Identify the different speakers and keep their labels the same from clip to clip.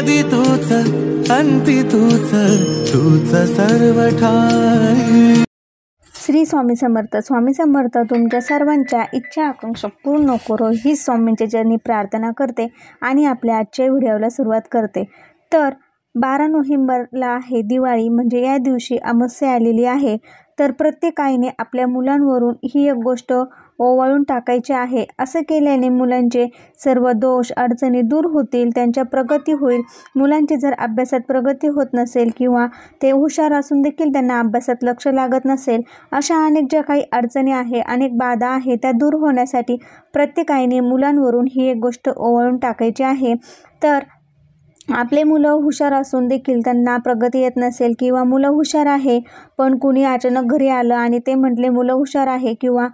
Speaker 1: आधी तूच अंती तूच तूच सर्व श्री स्वामी समर्थ स्वामी समर्थ तुमच्या सर्वांच्या इच्छा आकांक्षा पूर्ण करो ही स्वामींच्या जर्नी प्रार्थना करते आणि आपल्या आजच्या व्हिडिओला सुरुवात करते तर बारा नोव्हेंबरला आहे दिवाळी म्हणजे या दिवशी अमस्या आलेली आहे तर प्रत्येक आईने आपल्या मुलांवरून ही एक गोष्ट ओवाळून टाकायचे आहे असं केल्याने मुलांचे सर्व दोष अडचणी दूर होतील त्यांच्या प्रगती होईल मुलांची जर अभ्यासात प्रगती होत नसेल किंवा ते हुशार असून देखील त्यांना अभ्यासात लक्ष लागत नसेल अशा अनेक ज्या काही अडचणी आहे अनेक बाधा आहे त्या दूर होण्यासाठी प्रत्येकाने मुलांवरून ही एक गोष्ट ओवाळून टाकायची आहे तर आपले मुलं हुशार असून देखील त्यांना प्रगती येत नसेल किंवा मुलं हुशार आहे पण कुणी अचानक घरी आलं आणि ते म्हटले मुलं हुशार आहे किंवा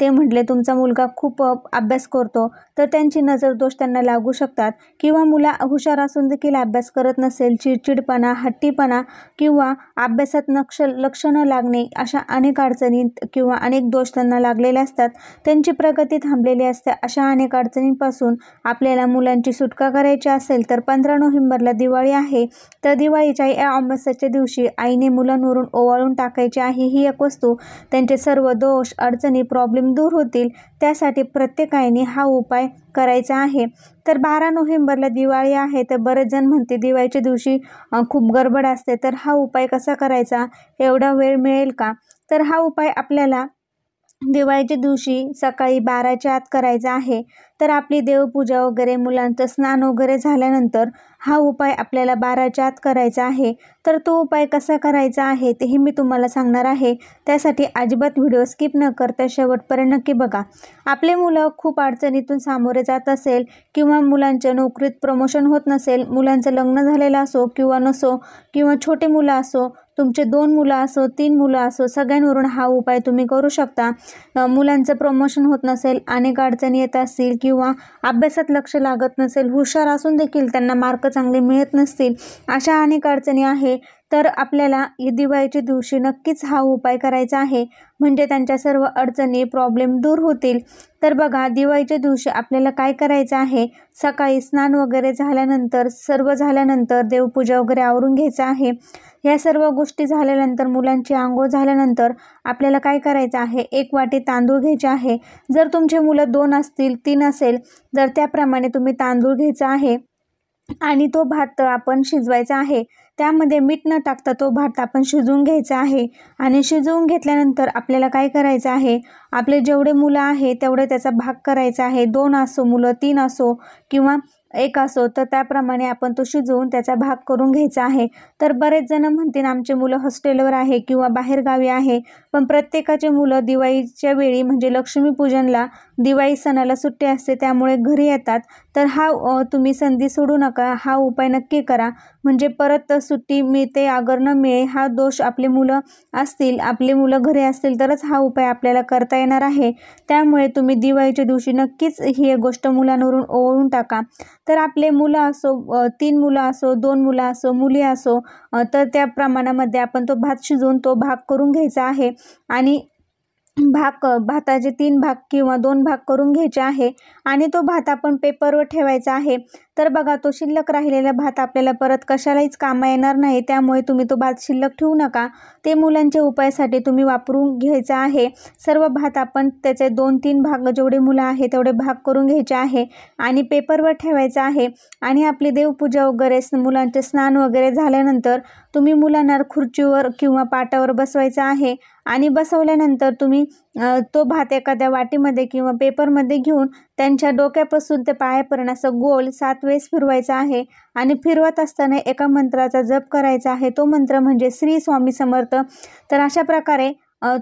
Speaker 1: ते म्हटले तुमचा मुलगा खूप अभ्यास करतो तर त्यांची नजर दोष त्यांना लागू शकतात किंवा मुला हुशार असून देखील अभ्यास करत नसेल चिडचिडपणा हट्टीपणा किंवा अभ्यासात नक्ष लक्ष न लागणे अशा अनेक अडचणी किंवा अनेक दोष त्यांना लागलेले असतात त्यांची प्रगती थांबलेली असते अशा अनेक अडचणींपासून आपल्याला मुलांची सुटका करायची असेल तर पंधरा नोव्हेंबरला दिवाळी आहे तर दिवाळीच्या या अमावस्याच्या दिवशी आईने मुलांवरून ओवाळून टाकायची आहे ही एक वस्तू त्यांचे सर्व दोष अडचणी प्रॉब्लेम दूर होतील त्यासाठी आईने हा उपाय करायचा आहे तर बारा नोव्हेंबरला दिवाळी आहे तर बरेच जण म्हणते दिवाळीच्या दिवशी खूप गडबड असते तर हा उपाय कसा करायचा एवढा वेळ मिळेल का तर हा उपाय आपल्याला दिवाळीच्या दिवशी सकाळी बाराच्या आत करायचा आहे तर आपली देवपूजा वगैरे मुलांचं स्नान वगैरे झाल्यानंतर हा उपाय आपल्याला बाराच्या आत करायचा आहे तर तो उपाय कसा करायचा आहे तेही मी तुम्हाला सांगणार आहे त्यासाठी अजिबात व्हिडिओ स्किप न करता शेवटपर्यंत नक्की बघा आपले मुलं खूप अडचणीतून सामोरे जात असेल किंवा मुलांच्या नोकरीत प्रमोशन होत नसेल मुलांचं लग्न झालेलं असो किंवा नसो किंवा छोटे मुलं असो तुमचे दोन मुलं असो तीन मुलं असो सगळ्यांवरून हा उपाय तुम्ही करू शकता मुलांचं प्रमोशन होत नसेल अनेक अडचणी येत असतील किंवा अभ्यासात लक्ष लागत नसेल हुशार असून देखील त्यांना मार्क चांगले मिळत नसतील अशा अनेक अडचणी आहे तर आपल्याला दिवाळीच्या दिवशी नक्कीच हा उपाय करायचा आहे म्हणजे त्यांच्या सर्व अडचणी प्रॉब्लेम दूर होतील तर बघा दिवाळीच्या दिवशी आपल्याला काय करायचं आहे सकाळी स्नान वगैरे झाल्यानंतर सर्व झाल्यानंतर देवपूजा वगैरे आवरून घ्यायचं आहे या सर्व गोष्टी झाल्यानंतर मुलांची आंघोळ झाल्यानंतर आपल्याला काय करायचं आहे एक वाटी तांदूळ घ्यायचे आहे जर तुमचे मुलं दोन असतील तीन असेल तर त्याप्रमाणे तुम्ही तांदूळ घ्यायचा आहे आणि तो भात आपण शिजवायचा आहे त्यामध्ये मीठ न टाकता तो भात आपण शिजवून घ्यायचा आहे आणि शिजवून घेतल्यानंतर आपल्याला काय करायचं आहे आपले जेवढे मुलं आहे तेवढे त्याचा भाग करायचा आहे दोन असो मुलं तीन असो किंवा एक असो तर त्याप्रमाणे आपण तो शिजवून त्याचा भाग करून घ्यायचा आहे तर बरेच जण म्हणतील आमचे मुलं हॉस्टेलवर आहे किंवा बाहेरगावी आहे पण प्रत्येकाचे मुलं दिवाळीच्या वेळी म्हणजे लक्ष्मीपूजनला दिवाळी सणाला सुट्टी असते त्यामुळे घरी येतात तर हा तुम्ही संधी सोडू नका हा उपाय नक्की करा म्हणजे परत सुट्टी मिळते अगर न मिळे हा दोष आपले मुलं असतील आपले मुलं घरी असतील तरच हा उपाय आपल्याला करता येणार आहे त्यामुळे तुम्ही दिवाळीच्या दिवशी नक्कीच ही गोष्ट मुलांवरून ओवळून टाका तर आपले मुलं असो तीन मुलं असो दोन मुलं असो मुली असो तर त्या प्रमाणामध्ये आपण तो भात शिजवून तो भाग करून घ्यायचा आहे आणि भाग भाताचे तीन भाग किंवा दोन भाग करून घ्यायचे आहे आणि तो भात आपण पेपरवर ठेवायचा आहे तर बघा तो शिल्लक राहिलेला भात आपल्याला परत कशालाहीच कामा येणार नाही त्यामुळे तुम्ही तो भात शिल्लक ठेवू नका ते मुलांच्या उपायासाठी तुम्ही वापरून घ्यायचा आहे सर्व भात आपण त्याचे दोन तीन भाग जेवढे मुलं आहे तेवढे भाग करून घ्यायचे आहे आणि पेपरवर ठेवायचा आहे आणि आपली देवपूजा वगैरे मुलांचे स्नान वगैरे झाल्यानंतर तुम्ही मुलांना खुर्चीवर किंवा पाटावर बसवायचं आहे आणि बसवल्यानंतर तुम्ही तो भात एखाद्या वाटीमध्ये किंवा पेपरमध्ये घेऊन त्यांच्या डोक्यापासून ते पायापर्यंत असं गोल सात वेळेस फिरवायचा आहे आणि फिरवत असताना एका मंत्राचा जप करायचा आहे तो मंत्र म्हणजे श्री स्वामी समर्थ तर अशा प्रकारे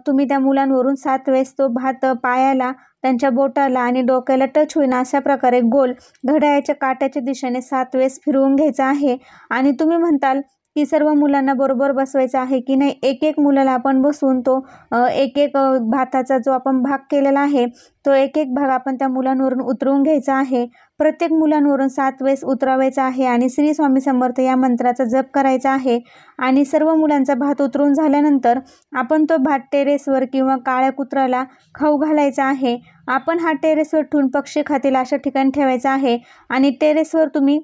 Speaker 1: तुम्ही त्या मुलांवरून सात वेळेस तो भात पायाला त्यांच्या बोटाला आणि डोक्याला टच होईना अशा प्रकारे गोल घड्याळ्याच्या काट्याच्या दिशेने सात वेळेस फिरवून घ्यायचा आहे आणि तुम्ही म्हणताल की सर्व मुलांना बरोबर बसवायचं आहे की नाही एक एक मुलाला आपण बसून तो एक एक भाताचा जो आपण भाग केलेला आहे तो एक एक भाग आपण त्या मुलांवरून उतरवून घ्यायचा आहे प्रत्येक मुलांवरून सात वेळेस उतरावायचा आहे आणि श्री स्वामी समर्थ या मंत्राचा जप करायचा आहे आणि सर्व मुलांचा भात उतरून झाल्यानंतर आपण तो भात टेरेसवर किंवा काळ्या कुत्र्याला खाऊ घालायचा आहे आपण हा टेरेसवर ठेवून पक्षी खातील अशा ठिकाणी ठेवायचा आहे आणि टेरेसवर तुम्ही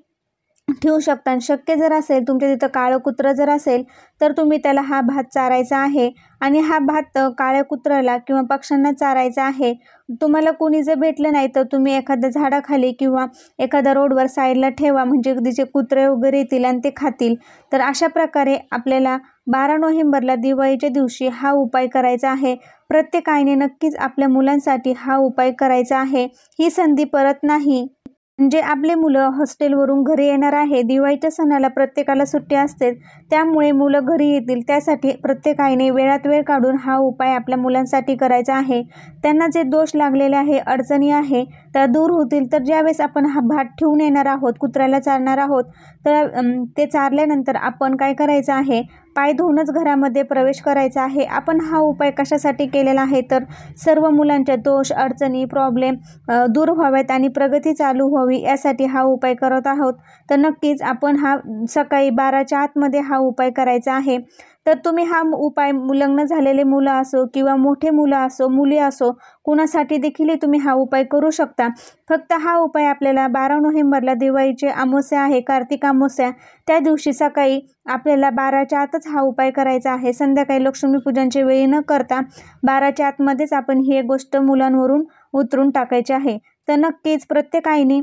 Speaker 1: ठेवू शकता शक्य जर असेल तुमच्या तिथं काळं कुत्रं जर असेल तर तुम्ही त्याला हा भात चारायचा आहे आणि हा भात काळ्या कुत्र्याला किंवा पक्ष्यांना चारायचा आहे तुम्हाला कोणी जर भेटलं नाही तर तुम्ही एखाद्या झाडाखाली किंवा एखाद्या रोडवर साईडला ठेवा म्हणजे तिचे कुत्रे वगैरे येतील आणि ते खातील तर अशा प्रकारे आपल्याला बारा नोव्हेंबरला दिवाळीच्या दिवशी हा उपाय करायचा आहे प्रत्येक आईने नक्कीच आपल्या मुलांसाठी हा उपाय करायचा आहे ही संधी परत नाही जे आपले मुलं हॉस्टेलवरून घरी येणार आहे दिवाळीच्या सणाला प्रत्येकाला सुट्टी असते त्यामुळे मुलं घरी येतील त्यासाठी प्रत्येकाने वेळात वेळ काढून हा उपाय आपल्या मुलांसाठी करायचा आहे त्यांना जे दोष लागलेले आहे अडचणी आहे त्या दूर होतील तर ज्यावेळेस आपण हा भात ठेवून येणार आहोत कुत्र्याला चारणार आहोत तर ते चारल्यानंतर आपण काय करायचं आहे पाय धुवूनच घरामध्ये प्रवेश करायचा आहे आपण हा उपाय कशासाठी केलेला आहे तर सर्व मुलांचे दोष अडचणी प्रॉब्लेम दूर व्हावेत आणि प्रगती चालू व्हावी यासाठी हा उपाय करत आहोत तर नक्कीच आपण हा सकाळी बाराच्या आतमध्ये हा उपाय करायचा आहे तर तुम्ही हा उपाय लग्न झालेले मुलं असो किंवा मोठे मुलं असो मुली असो कुणासाठी देखील तुम्ही हा उपाय करू शकता फक्त हा उपाय आपल्याला बारा नोव्हेंबरला दिवाळीचे अमावस्या आहे कार्तिक अमावस्या त्या दिवशी सकाळी आपल्याला बाराच्या आतच हा उपाय करायचा आहे संध्याकाळी लक्ष्मीपूजनच्या वेळी न करता बाराच्या आतमध्येच आपण ही गोष्ट मुलांवरून उतरून टाकायची आहे तर नक्कीच प्रत्येक आईने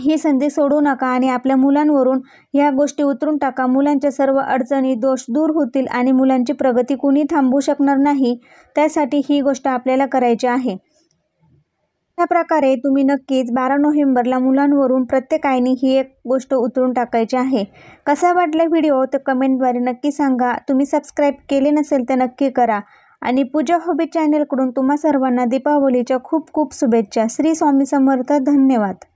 Speaker 1: ही संधी सोडू नका आणि आपल्या मुलांवरून ह्या गोष्टी उतरून टाका मुलांच्या सर्व अडचणी दोष दूर होतील आणि मुलांची प्रगती कुणी थांबू शकणार नाही त्यासाठी ही गोष्ट आपल्याला करायची आहे अशा प्रकारे तुम्ही नक्कीच बारा नोव्हेंबरला मुलांवरून प्रत्येकाने ही एक गोष्ट उतरून टाकायची आहे कसा वाटला व्हिडिओ तर कमेंटद्वारे नक्की सांगा तुम्ही सबस्क्राईब केले नसेल तर नक्की करा आणि पूजा हॉबी चॅनलकडून तुम्हा सर्वांना दीपावलीच्या खूप खूप शुभेच्छा श्री स्वामी समर्थ धन्यवाद